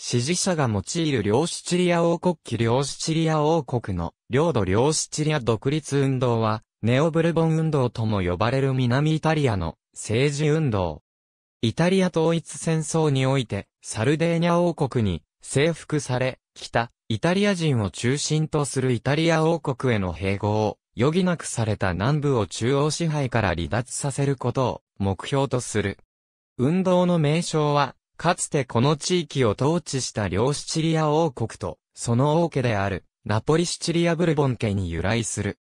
支持者が用いる両シチリア王国旗両シチリア王国の領土両シチリア独立運動は、ネオブルボン運動とも呼ばれる南イタリアの政治運動。イタリア統一戦争において、サルデーニャ王国に征服され、北、イタリア人を中心とするイタリア王国への併合を余儀なくされた南部を中央支配から離脱させることを目標とする。運動の名称はかつてこの地域を統治した両シチリア王国と、その王家である、ナポリシチリアブルボン家に由来する。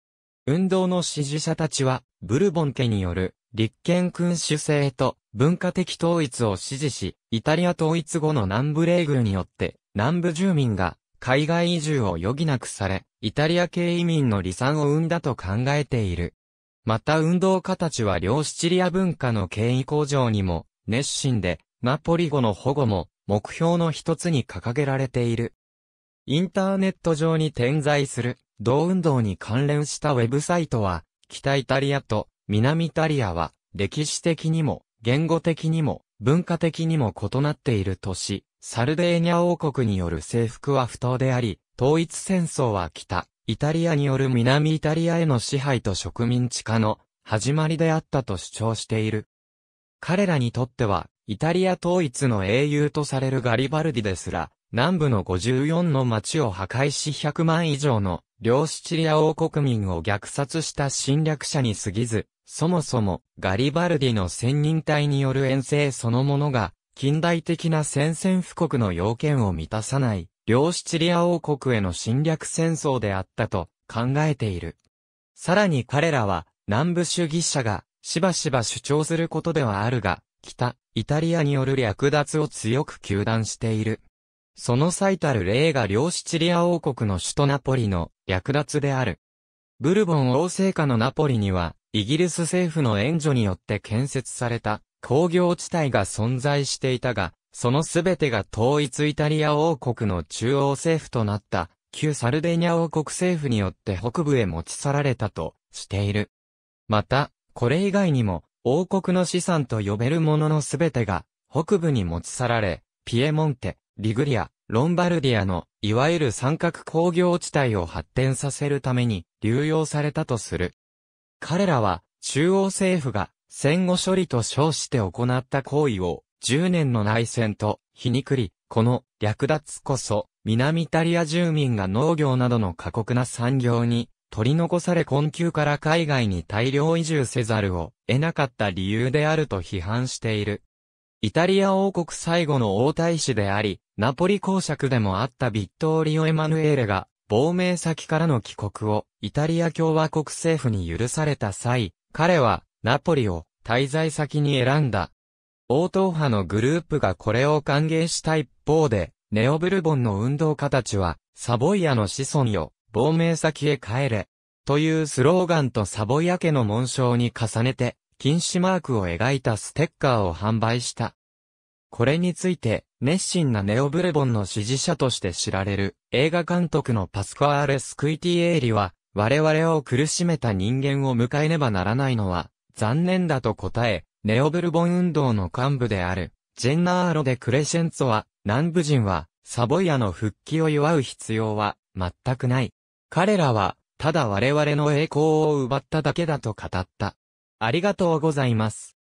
運動の支持者たちは、ブルボン家による、立憲君主制と、文化的統一を支持し、イタリア統一後の南部レーグによって、南部住民が、海外移住を余儀なくされ、イタリア系移民の離散を生んだと考えている。また運動家たちは両シチリア文化の権威向上にも、熱心で、ナポリゴの保護も目標の一つに掲げられている。インターネット上に点在する同運動に関連したウェブサイトは、北イタリアと南イタリアは歴史的にも言語的にも文化的にも異なっている都市、サルデーニャ王国による征服は不当であり、統一戦争は北、イタリアによる南イタリアへの支配と植民地化の始まりであったと主張している。彼らにとってはイタリア統一の英雄とされるガリバルディですら、南部の54の町を破壊し100万以上の両シチリア王国民を虐殺した侵略者に過ぎず、そもそもガリバルディの専任隊による遠征そのものが、近代的な宣戦布告の要件を満たさない、両シチリア王国への侵略戦争であったと考えている。さらに彼らは、南部主義者がしばしば主張することではあるが、北、イタリアによる略奪を強く求断している。その最たる例が両シチリア王国の首都ナポリの略奪である。ブルボン王政下のナポリには、イギリス政府の援助によって建設された工業地帯が存在していたが、そのすべてが統一イタリア王国の中央政府となった旧サルデニア王国政府によって北部へ持ち去られたとしている。また、これ以外にも王国の資産と呼べるもののすべてが、北部に持ち去られ、ピエモンテ、リグリア、ロンバルディアの、いわゆる三角工業地帯を発展させるために、流用されたとする。彼らは、中央政府が、戦後処理と称して行った行為を、10年の内戦と、皮肉り、この、略奪こそ、南イタリア住民が農業などの過酷な産業に、取り残され困窮から海外に大量移住せざるを得なかった理由であると批判している。イタリア王国最後の王太子であり、ナポリ公爵でもあったビットーリオ・エマヌエーレが、亡命先からの帰国をイタリア共和国政府に許された際、彼はナポリを滞在先に選んだ。王党派のグループがこれを歓迎した一方で、ネオブルボンの運動家たちは、サボイアの子孫よ、亡命先へ帰れ、というスローガンとサボヤ家の紋章に重ねて、禁止マークを描いたステッカーを販売した。これについて、熱心なネオブレボンの支持者として知られる、映画監督のパスカーレ・スクイティエーリは、我々を苦しめた人間を迎えねばならないのは、残念だと答え、ネオブルボン運動の幹部である、ジェンナーロ・デ・クレシェンツォは、南部人は、サボイアの復帰を祝う必要は、全くない。彼らは、ただ我々の栄光を奪っただけだと語った。ありがとうございます。